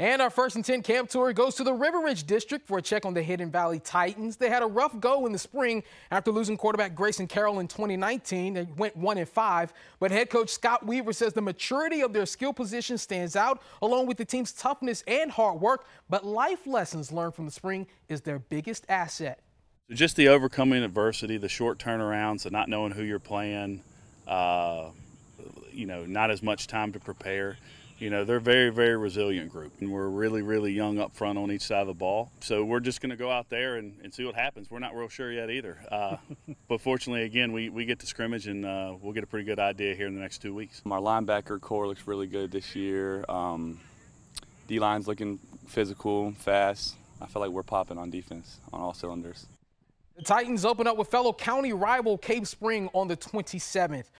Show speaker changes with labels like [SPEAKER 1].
[SPEAKER 1] And our first and 10 camp tour goes to the River Ridge District for a check on the Hidden Valley Titans. They had a rough go in the spring after losing quarterback Grayson Carroll in 2019. They went 1 and 5, but head coach Scott Weaver says the maturity of their skill position stands out along with the team's toughness and hard work, but life lessons learned from the spring is their biggest asset.
[SPEAKER 2] So just the overcoming adversity, the short turnarounds, and not knowing who you're playing, uh, you know, not as much time to prepare. You know, they're very, very resilient group, and we're really, really young up front on each side of the ball. So we're just going to go out there and, and, see what happens. We're not real sure yet either. Uh, but fortunately, again, we, we get to scrimmage, and uh, we'll get a pretty good idea
[SPEAKER 3] here in the next two weeks. Our linebacker core looks really good this year. Um, D line's looking physical, fast. I feel like we're popping on defense on all cylinders.
[SPEAKER 1] The Titans open up with fellow county rival Cave Spring on the 27th.